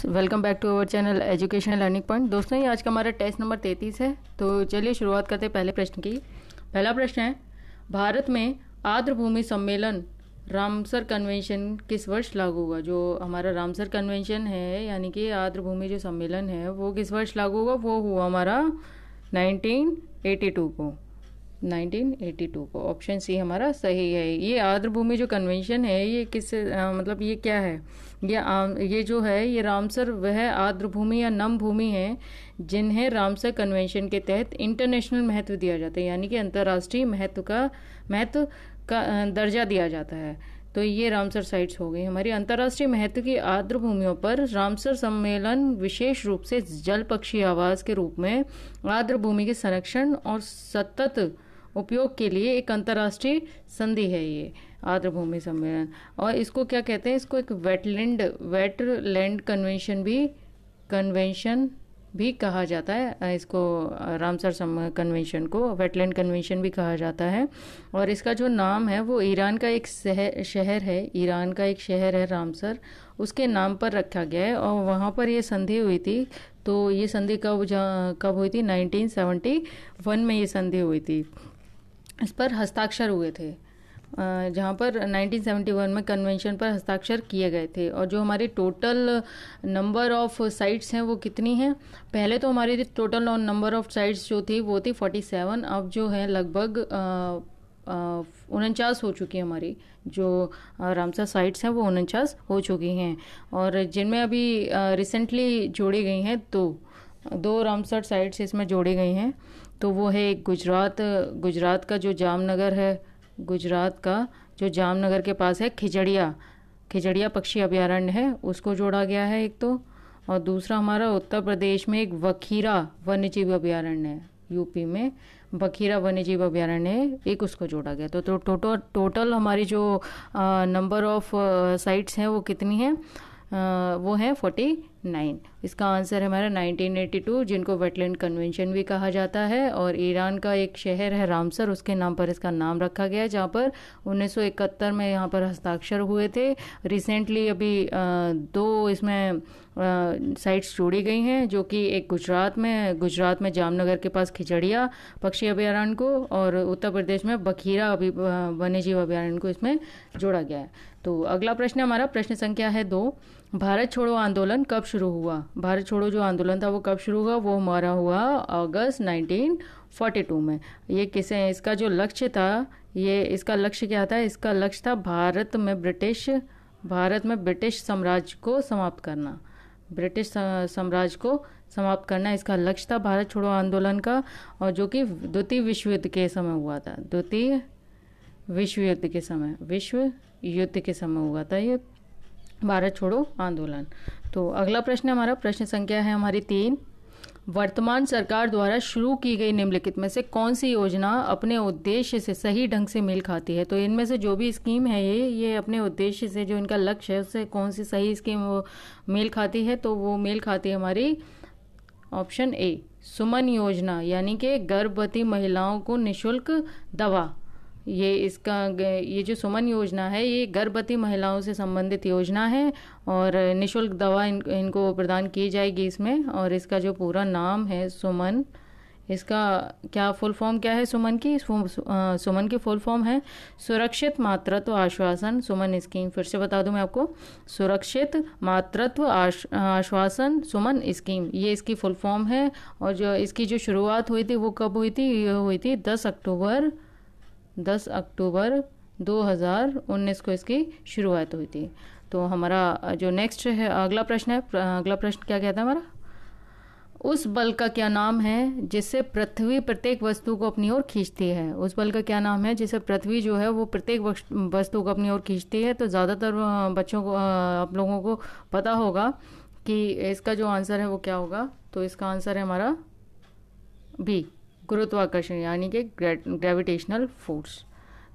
friends welcome back to our channel education learning point दोस्तों ये आज का हमारा टेस्ट नंबर तैतीस है तो चलिए शुरुआत करते हैं पहले प्रश्न की पहला प्रश्न है भारत में आर्द्रभूमि सम्मेलन रामसर कन्वेंशन किस वर्ष लागू हुआ जो हमारा रामसर कन्वेंशन है यानी कि आर्द्रभूमि जो सम्मेलन है वो किस वर्ष लागू हुआ वो हुआ हमारा 1982 को 1982 को ऑप्शन सी हमारा सही है ये आर्द्र भूमि जो कन्वेंशन है ये किस आ, मतलब ये क्या है ये आ, ये जो है ये रामसर वह आर्द्र भूमि या नम भूमि है जिन्हें रामसर कन्वेंशन के तहत इंटरनेशनल महत्व दिया जाता है यानी कि अंतर्राष्ट्रीय महत्व का महत्व का दर्जा दिया जाता है तो ये रामसर साइट्स हो गई हमारी अंतर्राष्ट्रीय महत्व की आर्द्र भूमियों पर रामसर सम्मेलन विशेष रूप से जल पक्षी आवास के रूप में आर्द्र भूमि के संरक्षण और सतत उपयोग के लिए एक अंतर्राष्ट्रीय संधि है ये आर्द्र भूमि सम्मेलन और इसको क्या कहते हैं इसको एक वेटलैंड वेटलैंड कन्वेंशन भी कन्वेंशन भी कहा जाता है इसको रामसर सम कन्वेंशन को वेटलैंड कन्वेंशन भी कहा जाता है और इसका जो नाम है वो ईरान का एक शहर है ईरान का एक शहर है रामसर उसके नाम पर रखा गया है और वहाँ पर ये संधि हुई थी तो ये संधि कब कब हुई थी 1971 में ये संधि हुई थी इस पर हस्ताक्षर हुए थे जहाँ पर 1971 में कन्वेंशन पर हस्ताक्षर किए गए थे और जो हमारी टोटल नंबर ऑफ साइट्स हैं वो कितनी हैं पहले तो हमारी टोटल नंबर ऑफ साइट्स जो थी वो थी 47 अब जो है लगभग उनचास हो चुकी है हमारी जो रामसर साइट्स हैं वो उनचास हो चुकी हैं और जिनमें अभी रिसेंटली जोड़ी गई हैं दो तो, दो रामसर साइट्स इसमें जोड़ी गई हैं तो वो है एक गुजरात गुजरात का जो जामनगर है गुजरात का जो जामनगर के पास है खिचड़िया खिचड़िया पक्षी अभ्यारण्य है उसको जोड़ा गया है एक तो और दूसरा हमारा उत्तर प्रदेश में एक वखीरा वन्यजीव अभ्यारण्य है यूपी में बखीरा वन्यजीव अभ्यारण्य है एक उसको जोड़ा गया तो टोटल तो, तो, तो, टोटल हमारी जो नंबर ऑफ साइट्स हैं वो कितनी हैं वो है फोर्टी नाइन इसका आंसर हमारा नाइनटीन एटी टू जिनको वेटलैंड कन्वेंशन भी कहा जाता है और ईरान का एक शहर है रामसर उसके नाम पर इसका नाम रखा गया है जहाँ पर उन्नीस सौ इकहत्तर में यहाँ पर हस्ताक्षर हुए थे रिसेंटली अभी दो इसमें साइट्स जोड़ी गई हैं जो कि एक गुजरात में गुजरात में जामनगर के पास खिचड़िया पक्षी अभ्यारण्य को और उत्तर प्रदेश में बखीरा अभी वन्यजीव अभ्यारण्य को इसमें जोड़ा गया है तो अगला प्रश्न हमारा प्रश्न संख्या है दो भारत छोड़ो आंदोलन कब शुरू हुआ भारत छोड़ो जो आंदोलन था वो कब शुरू हुआ वो हमारा हुआ अगस्त 1942 में ये किसे इसका जो लक्ष्य था ये इसका लक्ष्य क्या था इसका लक्ष्य था भारत में ब्रिटिश भारत में ब्रिटिश साम्राज्य को समाप्त करना ब्रिटिश साम्राज्य को समाप्त करना इसका लक्ष्य था भारत छोड़ो आंदोलन का और जो कि द्वितीय विश्व युद्ध के समय हुआ था द्वितीय विश्व युद्ध के समय विश्व युद्ध के समय हुआ था ये भारत छोड़ो आंदोलन तो अगला प्रश्न हमारा प्रश्न संख्या है हमारी तीन वर्तमान सरकार द्वारा शुरू की गई निम्नलिखित में से कौन सी योजना अपने उद्देश्य से सही ढंग से मेल खाती है तो इनमें से जो भी स्कीम है ये ये अपने उद्देश्य से जो इनका लक्ष्य है उससे कौन सी सही स्कीम वो मेल खाती है तो वो मेल खाती है हमारी ऑप्शन ए सुमन योजना यानी कि गर्भवती महिलाओं को निशुल्क दवा ये इसका ये जो सुमन योजना है ये गर्भवती महिलाओं से संबंधित योजना है और निशुल्क दवा इन, इनको प्रदान की जाएगी इसमें और इसका जो पूरा नाम है सुमन इसका क्या फुल फॉर्म क्या है सुमन की सु, आ, सुमन की फुल फॉर्म है सुरक्षित मातृत्व आश्वासन सुमन स्कीम फिर से बता दूं मैं आपको सुरक्षित मातृत्व आश, आश्वासन सुमन स्कीम ये इसकी फुल फॉर्म है और जो इसकी जो शुरुआत हुई थी वो कब हुई थी हुई थी दस अक्टूबर 10 अक्टूबर 2019 को इसकी शुरुआत हुई थी तो हमारा जो नेक्स्ट है अगला प्रश्न है अगला प्रश्न क्या कहता है हमारा उस बल का क्या नाम है जिससे पृथ्वी प्रत्येक वस्तु को अपनी ओर खींचती है उस बल का क्या नाम है जिससे पृथ्वी जो है वो प्रत्येक वस्तु को अपनी ओर खींचती है तो ज़्यादातर बच्चों को आप लोगों को पता होगा कि इसका जो आंसर है वो क्या होगा तो इसका आंसर है हमारा बी गुरुत्वाकर्षण यानी कि ग्रेविटेशनल फोर्स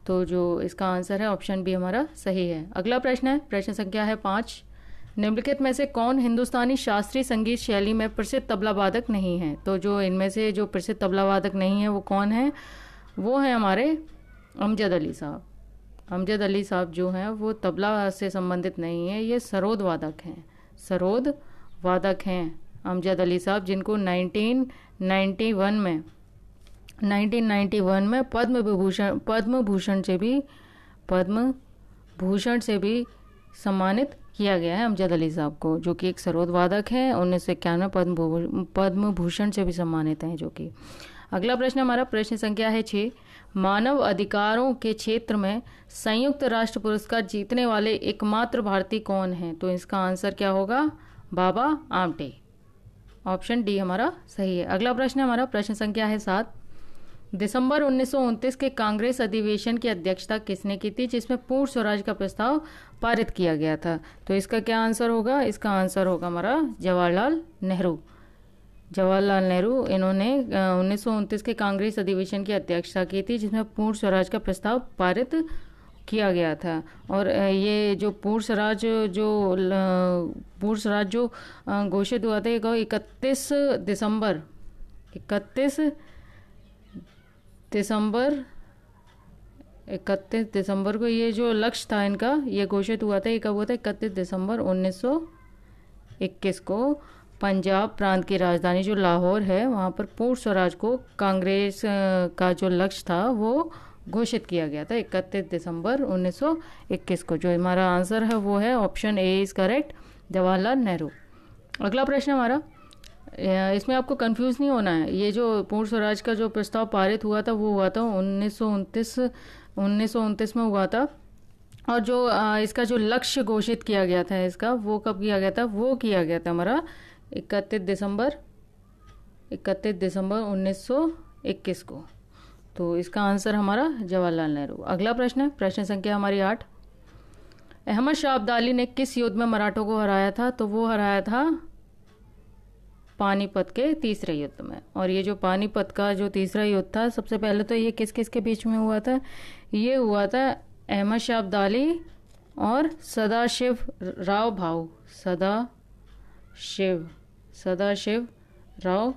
तो जो इसका आंसर है ऑप्शन बी हमारा सही है अगला प्रश्न है प्रश्न संख्या है पाँच निम्नलिखित में से कौन हिंदुस्तानी शास्त्रीय संगीत शैली में प्रसिद्ध तबला वादक नहीं है तो जो इनमें से जो प्रसिद्ध तबला वादक नहीं है वो कौन है वो है हमारे अमजद अली साहब अमजद अली साहब जो हैं वो तबला से संबंधित नहीं है ये सरोद वादक हैं सरोद वादक हैं अमजद अली साहब जिनको 1991 में 1991 में पद्म विभूषण पद्म भूषण से भी पद्म भूषण से भी सम्मानित किया गया है अमजद अली साहब को जो कि एक सरोद वादक है उन्नीस सौ इक्यानवे पद्म पद्म भूषण से भी सम्मानित हैं जो कि अगला प्रश्न हमारा प्रश्न संख्या है छः मानव अधिकारों के क्षेत्र में संयुक्त राष्ट्र पुरस्कार जीतने वाले एकमात्र भारतीय कौन हैं तो इसका आंसर क्या होगा बाबा आमटे ऑप्शन डी हमारा सही है अगला प्रश्न हमारा प्रश्न संख्या है सात दिसंबर उन्नीस के कांग्रेस अधिवेशन की अध्यक्षता किसने की थी जिसमें पूर्ण स्वराज का प्रस्ताव पारित किया गया था तो इसका क्या आंसर होगा इसका आंसर होगा हमारा जवाहरलाल नेहरू जवाहरलाल नेहरू इन्होंने उन्नीस के कांग्रेस अधिवेशन की अध्यक्षता की थी जिसमें पूर्ण स्वराज का प्रस्ताव पारित किया गया था और ये जो पूर्ण स्वराज जो पूर्ण स्वराज जो घोषित हुआ था इकतीस दिसंबर इकतीस दिसंबर इकतीस दिसंबर को ये जो लक्ष्य था इनका ये घोषित हुआ था ये कब हुआ था इकतीस दिसंबर 1921 को पंजाब प्रांत की राजधानी जो लाहौर है वहाँ पर पूर्ण स्वराज को कांग्रेस का जो लक्ष्य था वो घोषित किया गया था इकतीस दिसंबर 1921 को जो हमारा आंसर है वो है option A is correct Jawaharlal Nehru अगला प्रश्न हमारा इसमें आपको कंफ्यूज नहीं होना है ये जो पूर्ण स्वराज का जो प्रस्ताव पारित हुआ था वो हुआ था उन्नीस सौ में हुआ था और जो इसका जो लक्ष्य घोषित किया गया था इसका वो कब किया गया था वो किया गया था हमारा इकतीस दिसंबर इकतीस दिसंबर 1921 को तो इसका आंसर हमारा जवाहरलाल नेहरू अगला प्रश्न है प्रश्न संख्या हमारी आठ अहमद शाह अब्दाली ने किस युद्ध में मराठों को हराया था तो वो हराया था पानीपत के तीसरे युद्ध में और ये जो पानीपत का जो तीसरा युद्ध था सबसे पहले तो ये किस किस के बीच में हुआ था ये हुआ था अहमद शाह अब्दाली और सदाशिव राव भाऊ सदा शिव सदाशिव राव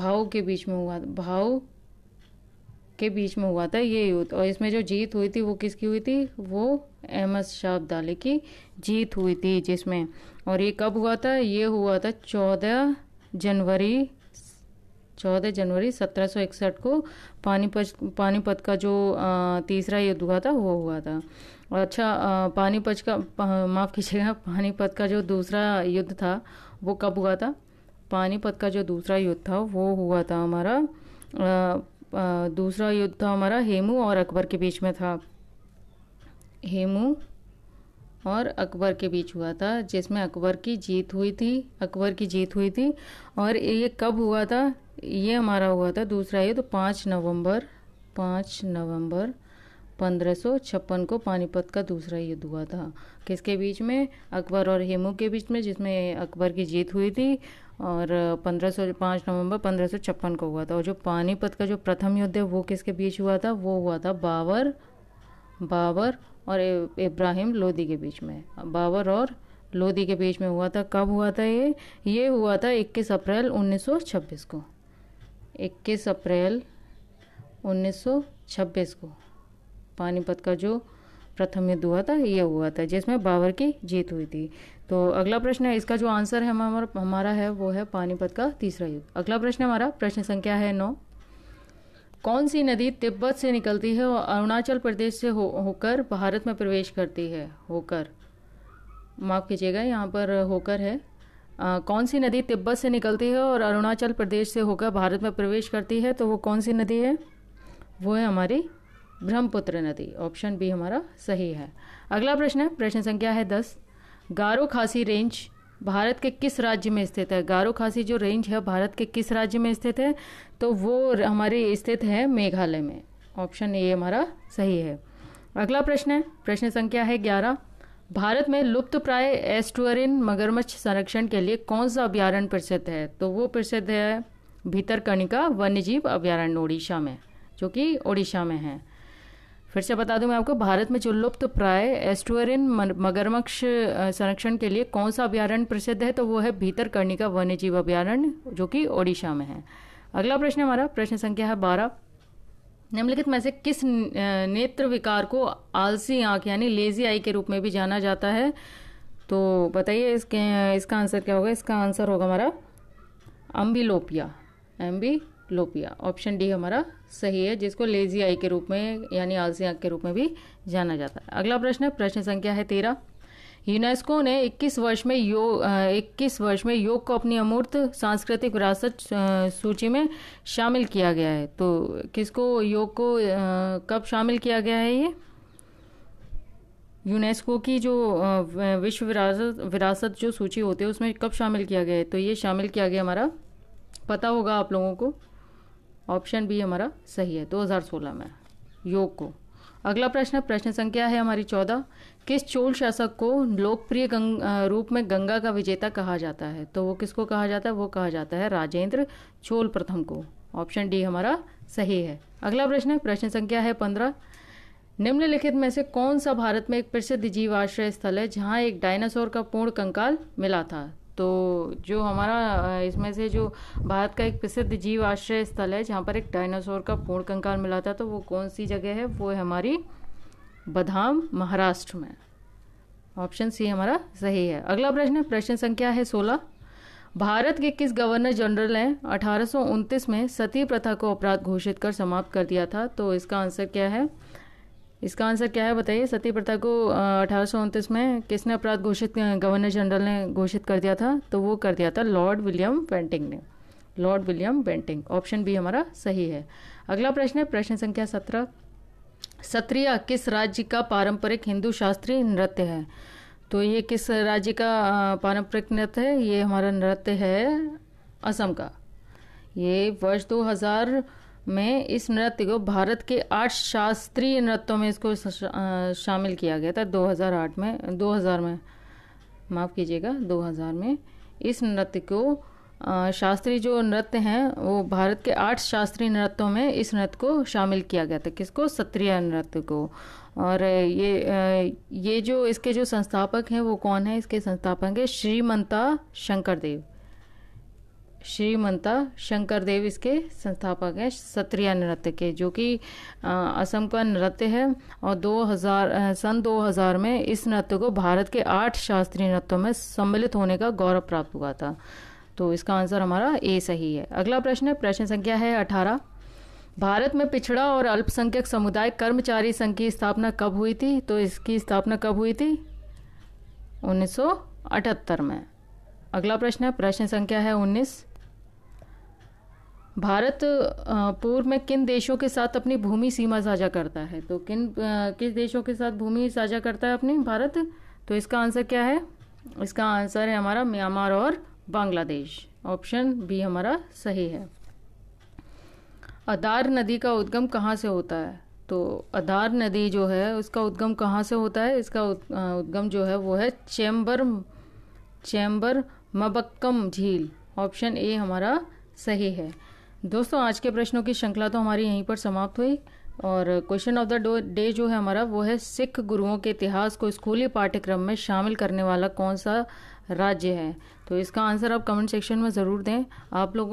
भाऊ के बीच में हुआ भाऊ के बीच में हुआ था ये युद्ध और इसमें जो जीत हुई थी वो किसकी हुई थी वो अहमद शाह अब्दाली की जीत हुई थी जिसमें और ये कब हुआ था ये हुआ था चौदह जनवरी चौदह जनवरी सत्रह सौ इकसठ को पानीपत पानीपत का जो तीसरा युद्ध हुआ था वो हुआ था और अच्छा पानीपत का माफ़ कीजिएगा पानीपत का जो दूसरा युद्ध था वो कब हुआ था पानीपत का जो दूसरा युद्ध था वो हुआ था हमारा दूसरा युद्ध था हमारा हेमू और अकबर के बीच में था हेमू और अकबर के बीच हुआ था जिसमें अकबर की जीत हुई थी अकबर की जीत हुई थी और ये कब हुआ था ये हमारा हुआ था दूसरा युद्ध पाँच नवंबर पाँच नवंबर पंद्रह को पानीपत का दूसरा युद्ध हुआ था किसके बीच में अकबर और हेमू के बीच में जिसमें अकबर की जीत हुई थी और पंद्रह पाँच नवंबर पंद्रह को हुआ था और जो पानीपत का जो प्रथम युद्ध है वो किसके बीच हुआ था वो हुआ था बाबर बाबर और इब्राहिम लोदी के बीच में बाबर और लोदी के बीच में हुआ था कब हुआ था ये ये हुआ था 21 अप्रैल 1926 को 21 अप्रैल 1926 को पानीपत का जो प्रथम युद्ध हुआ था यह हुआ था जिसमें बाबर की जीत हुई थी तो अगला प्रश्न है इसका जो आंसर है हमारा हमारा है वो है पानीपत का तीसरा युद्ध अगला प्रश्न हमारा प्रश्न संख्या है नौ कौन सी नदी तिब्बत से निकलती है और अरुणाचल प्रदेश से हो होकर भारत में प्रवेश करती है होकर माफ़ कीजिएगा यहाँ पर होकर है आ, कौन सी नदी तिब्बत से निकलती है और अरुणाचल प्रदेश से होकर भारत में प्रवेश करती है तो वो कौन सी नदी है वो है हमारी ब्रह्मपुत्र नदी ऑप्शन बी हमारा सही है अगला प्रश्न है प्रश्न संख्या है दस गारो खासी रेंज भारत के किस राज्य में स्थित है गारो खासी जो रेंज है भारत के किस राज्य में स्थित है तो वो हमारे स्थित है मेघालय में ऑप्शन ए हमारा सही है अगला प्रश्न है प्रश्न संख्या है ग्यारह भारत में लुप्त प्राय एस्टुअरिन मगरमच्छ संरक्षण के लिए कौन सा अभ्यारण्य प्रसिद्ध है तो वो प्रसिद्ध है भीतरकणिका वन्यजीव अभ्यारण्य ओडिशा में जो कि ओडिशा में है फिर से बता दूं मैं आपको भारत में चुल्लुप्त तो प्राय एस्टुअरिन मगरमक्ष संरक्षण के लिए कौन सा अभ्यारण्य प्रसिद्ध है तो वो है का वन्य जीव अभ्यारण्य जो कि ओडिशा में है अगला प्रश्न हमारा प्रश्न संख्या है बारह निम्नलिखित में से किस नेत्र विकार को आलसी आंख यानी लेजी आई के रूप में भी जाना जाता है तो बताइए इसके इसका आंसर क्या होगा इसका आंसर होगा हमारा अम्बिलोपिया एम्बी लोपिया ऑप्शन डी हमारा सही है जिसको लेजी आई के रूप में यानी आलसी आंख के रूप में भी जाना जाता है अगला प्रश्न है प्रश्न संख्या है तेरह यूनेस्को ने 21 वर्ष में योग 21 वर्ष में योग को अपनी अमूर्त सांस्कृतिक विरासत सूची में शामिल किया गया है तो किसको योग को कब शामिल किया गया है ये यूनेस्को की जो विश्व विरासत विरासत जो सूची होती है उसमें कब शामिल किया गया है तो ये शामिल किया गया हमारा पता होगा आप लोगों को ऑप्शन बी हमारा सही है 2016 में योग को अगला प्रश्न प्रश्न संख्या है हमारी चौदह किस चोल शासक को लोकप्रिय रूप में गंगा का विजेता कहा जाता है तो वो किसको कहा जाता है वो कहा जाता है राजेंद्र चोल प्रथम को ऑप्शन डी हमारा सही है अगला प्रश्न प्रश्न संख्या है पंद्रह निम्नलिखित में से कौन सा भारत में एक प्रसिद्ध जीवाश्रय स्थल है जहाँ एक डायनासोर का पूर्ण कंकाल मिला था तो जो हमारा इसमें से जो भारत का एक प्रसिद्ध जीव आश्रय स्थल है जहाँ पर एक डायनासोर का पूर्ण कंकाल मिला था तो वो कौन सी जगह है वो है हमारी बदाम महाराष्ट्र में ऑप्शन सी हमारा सही है अगला प्रश्न प्रश्न संख्या है सोलह भारत के किस गवर्नर जनरल ने अठारह में सती प्रथा को अपराध घोषित कर समाप्त कर दिया था तो इसका आंसर क्या है इसका आंसर क्या है बताइए सती प्रथा को अठारह में किसने अपराध घोषित गवर्नर जनरल ने घोषित कर दिया था तो वो कर दिया था लॉर्ड विलियम बेंटिंग ने Lord William Bentinck option B हमारा सही है अगला प्रश्न है प्रश्न संख्या सत्रह सत्रिया किस राज्य का पारंपरिक हिंदू शास्त्रीय नृत्य है तो ये किस राज्य का पारंपरिक नृत्य है ये हमारा नृत्य है असम का ये वर्ष हजार में इस नृत्य को भारत के आठ शास्त्रीय नृत्यों में इसको शामिल किया गया था 2008 में 2000 में माफ़ कीजिएगा 2000 में इस नृत्य को शास्त्रीय जो नृत्य हैं वो भारत के आठ शास्त्रीय नृत्यों में इस नृत्य को शामिल किया गया था किसको सत्रिय नृत्य को और ये ये जो इसके जो संस्थापक हैं वो कौन है इसके संस्थापक हैं श्रीमंता शंकर देव श्रीमंता शंकर देव इसके संस्थापक हैं सत्रिया नृत्य के जो कि असम का नृत्य है और 2000 सन 2000 में इस नृत्य को भारत के आठ शास्त्रीय नृत्यों में सम्मिलित होने का गौरव प्राप्त हुआ था तो इसका आंसर हमारा ए सही है अगला प्रश्न है प्रश्न संख्या है अठारह भारत में पिछड़ा और अल्पसंख्यक समुदाय कर्मचारी संघ की स्थापना कब हुई थी तो इसकी स्थापना कब हुई थी 1978 में अगला प्रश्न है प्रश्न संख्या है भारत पूर्व में किन देशों के साथ अपनी भूमि सीमा साझा करता है तो किन किस देशों के साथ भूमि साझा करता है अपनी भारत तो इसका आंसर क्या है इसका आंसर है हमारा म्यांमार और बांग्लादेश ऑप्शन बी हमारा सही है अदार नदी का उद्गम कहाँ से होता है तो अदार नदी जो है उसका उद्गम कहाँ से होता है इसका उद्गम जो है वो है चैम्बर चैम्बर मबक्कम झील ऑप्शन ए हमारा सही है दोस्तों आज के प्रश्नों की श्रृंखला तो हमारी यहीं पर समाप्त हुई और क्वेश्चन ऑफ द डे जो है हमारा वो है सिख गुरुओं के इतिहास को स्कूली पाठ्यक्रम में शामिल करने वाला कौन सा राज्य है तो इसका आंसर आप कमेंट सेक्शन में ज़रूर दें आप लोग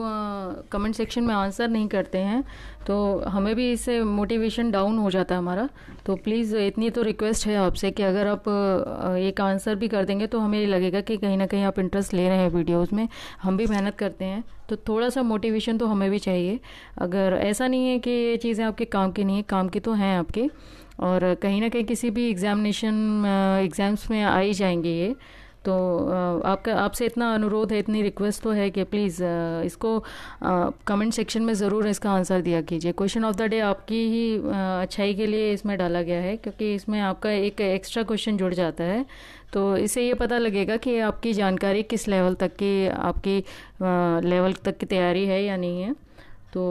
कमेंट सेक्शन में आंसर नहीं करते हैं तो हमें भी इससे मोटिवेशन डाउन हो जाता है हमारा तो प्लीज़ इतनी तो रिक्वेस्ट है आपसे कि अगर आप एक आंसर भी कर देंगे तो हमें ये लगेगा कि कहीं ना कहीं आप इंटरेस्ट ले रहे हैं वीडियोज़ में हम भी मेहनत करते हैं तो थोड़ा सा मोटिवेशन तो हमें भी चाहिए अगर ऐसा नहीं है कि ये चीज़ें आपके काम की नहीं है काम की तो हैं आपके और कहीं ना कहीं किसी भी एग्ज़ामिनेशन एग्ज़ाम्स में आ ही जाएंगे ये तो आपका आपसे इतना अनुरोध है इतनी रिक्वेस्ट तो है कि प्लीज़ इसको कमेंट सेक्शन में ज़रूर इसका आंसर दिया कीजिए क्वेश्चन ऑफ द डे आपकी ही अच्छाई के लिए इसमें डाला गया है क्योंकि इसमें आपका एक एक्स्ट्रा क्वेश्चन जुड़ जाता है तो इससे ये पता लगेगा कि आपकी जानकारी किस लेवल तक की आपकी लेवल तक की तैयारी है या नहीं है तो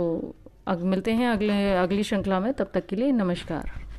अग मिलते हैं अगले अगली श्रृंखला में तब तक के लिए नमस्कार